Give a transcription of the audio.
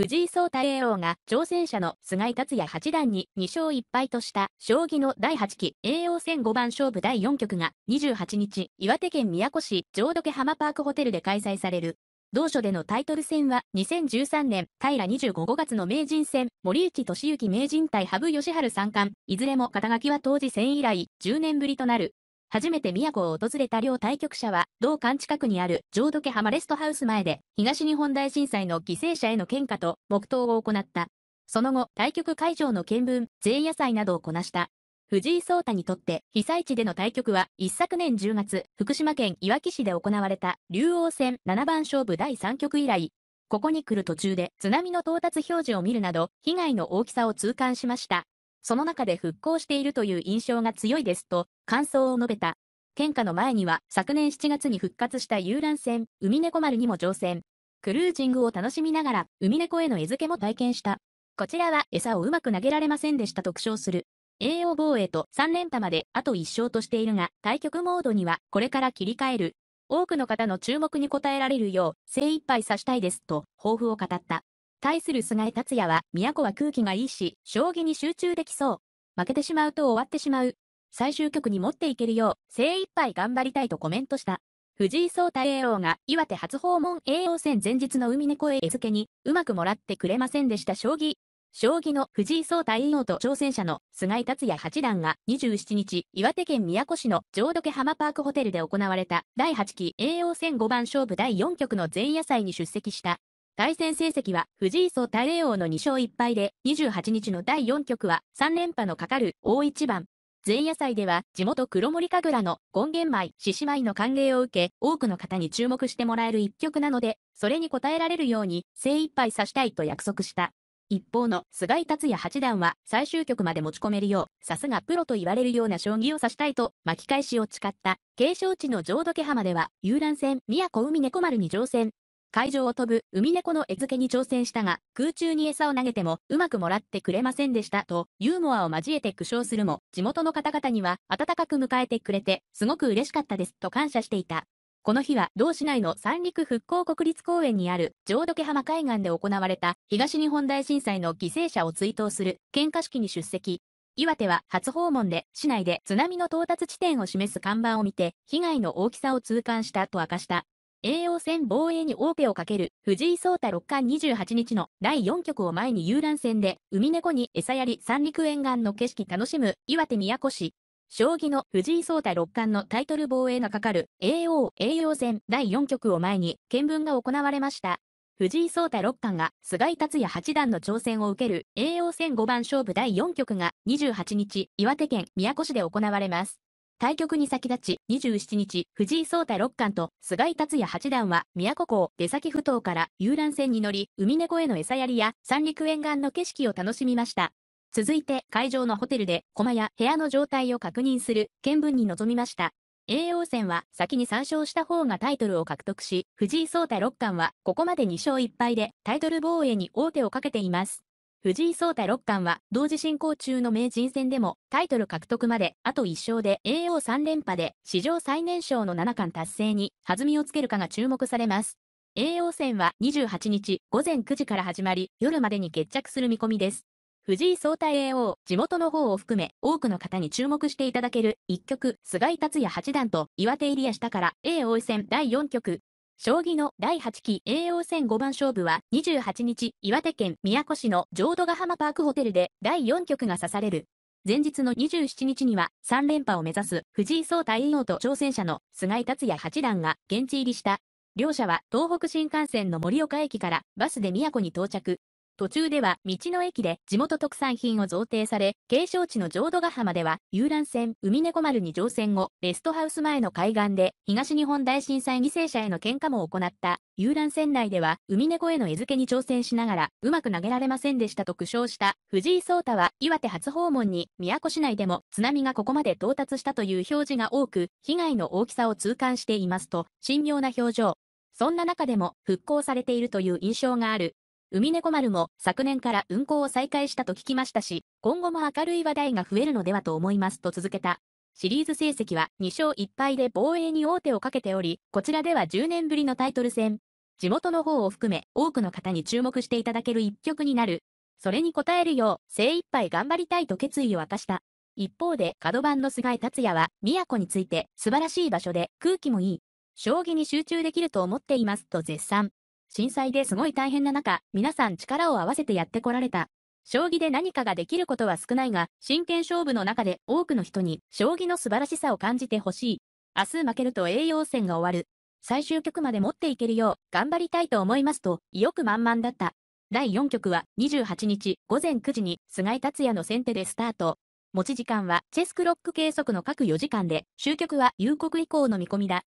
藤井聡太叡王が挑戦者の菅井達也八段に2勝1敗とした将棋の第8期叡王戦五番勝負第4局が28日岩手県宮古市浄土家浜パークホテルで開催される。同書でのタイトル戦は2013年平25 5月の名人戦森内俊之名人対羽生善治三冠いずれも肩書は当時戦以来10年ぶりとなる初めて都を訪れた両対局者は、同館近くにある浄土家浜レストハウス前で、東日本大震災の犠牲者への献花と黙祷を行った。その後、対局会場の見分、前夜祭などをこなした。藤井聡太にとって被災地での対局は一昨年10月、福島県いわき市で行われた竜王戦七番勝負第3局以来、ここに来る途中で津波の到達表示を見るなど、被害の大きさを痛感しました。その中で復興しているという印象が強いですと、感想を述べた。献花の前には昨年7月に復活した遊覧船、海猫丸にも乗船。クルージングを楽しみながら、海猫への餌付けも体験した。こちらは餌をうまく投げられませんでしたと徴する。栄養防衛と3連覇まであと1勝としているが、対局モードにはこれから切り替える。多くの方の注目に応えられるよう、精一杯さしたいですと、抱負を語った。対する菅井達也は、都は空気がいいし、将棋に集中できそう。負けてしまうと終わってしまう。最終局に持っていけるよう、精一杯頑張りたいとコメントした。藤井聡太叡王が岩手初訪問叡王戦前日の海猫へ餌付けに、うまくもらってくれませんでした将棋。将棋の藤井聡太叡王と挑戦者の菅井達也八段が27日、岩手県宮古市の浄土家浜パークホテルで行われた第8期叡王戦5番勝負第4局の前夜祭に出席した。対戦成績は藤井聡太叡王の2勝1敗で、28日の第4局は3連覇のかかる大一番。前夜祭では地元黒森神楽の権現米獅子舞の歓迎を受け、多くの方に注目してもらえる一局なので、それに応えられるように精一杯指したいと約束した。一方の菅井達也八段は最終局まで持ち込めるよう、さすがプロと言われるような将棋を指したいと巻き返しを誓った。継承地の浄土ヶ浜では遊覧船宮古海猫丸に乗船。海上を飛ぶ海猫の餌付けに挑戦したが、空中に餌を投げてもうまくもらってくれませんでしたと、ユーモアを交えて苦笑するも、地元の方々には温かく迎えてくれて、すごく嬉しかったですと感謝していた。この日は同市内の三陸復興国立公園にある浄土浜海岸で行われた東日本大震災の犠牲者を追悼する献花式に出席。岩手は初訪問で市内で津波の到達地点を示す看板を見て被害の大きさを痛感したと明かした。叡王戦防衛に王手をかける藤井聡太六冠28日の第4局を前に遊覧船で海猫に餌やり三陸沿岸の景色楽しむ岩手宮古市。将棋の藤井聡太六冠のタイトル防衛がかかる叡王栄養戦第4局を前に見分が行われました。藤井聡太六冠が菅井達也八段の挑戦を受ける叡王戦五番勝負第4局が28日岩手県宮古市で行われます。対局に先立ち、27日、藤井聡太六冠と菅井達也八段は、宮古港出先埠頭から遊覧船に乗り、海猫への餌やりや三陸沿岸の景色を楽しみました。続いて、会場のホテルで、駒や部屋の状態を確認する見分に臨みました。叡王戦は先に3勝した方がタイトルを獲得し、藤井聡太六冠はここまで2勝1敗でタイトル防衛に王手をかけています。藤井聡太六冠は同時進行中の名人戦でもタイトル獲得まであと1勝で叡王3連覇で史上最年少の七冠達成に弾みをつけるかが注目されます。叡王戦は28日午前9時から始まり夜までに決着する見込みです。藤井聡太叡王、地元の方を含め多くの方に注目していただける一局、菅井達也八段と岩手入谷下から a 王戦第4局将棋の第8期叡王戦五番勝負は28日、岩手県宮古市の浄土ヶ浜パークホテルで第4局が指される。前日の27日には3連覇を目指す藤井聡太栄王と挑戦者の菅井達也八段が現地入りした。両者は東北新幹線の盛岡駅からバスで宮古に到着。途中では道の駅で地元特産品を贈呈され、景勝地の浄土ヶ浜では遊覧船海猫丸に乗船後、レストハウス前の海岸で東日本大震災犠牲者への献花も行った。遊覧船内では海猫への餌付けに挑戦しながらうまく投げられませんでしたと苦笑した藤井聡太は岩手初訪問に宮古市内でも津波がここまで到達したという表示が多く、被害の大きさを痛感していますと、神妙な表情。そんな中でも復興されているという印象がある。海猫丸も昨年から運行を再開したと聞きましたし、今後も明るい話題が増えるのではと思いますと続けた。シリーズ成績は2勝1敗で防衛に王手をかけており、こちらでは10年ぶりのタイトル戦。地元の方を含め多くの方に注目していただける一曲になる。それに応えるよう精一杯頑張りたいと決意を明かした。一方で角番の菅井達也は、宮古について素晴らしい場所で空気もいい。将棋に集中できると思っていますと絶賛。震災ですごい大変な中、皆さん力を合わせてやってこられた。将棋で何かができることは少ないが、真剣勝負の中で多くの人に将棋の素晴らしさを感じてほしい。明日負けると栄養戦が終わる。最終局まで持っていけるよう頑張りたいと思いますと意欲満々だった。第4局は28日午前9時に菅井達也の先手でスタート。持ち時間はチェスクロック計測の各4時間で、終局は夕刻以降の見込みだ。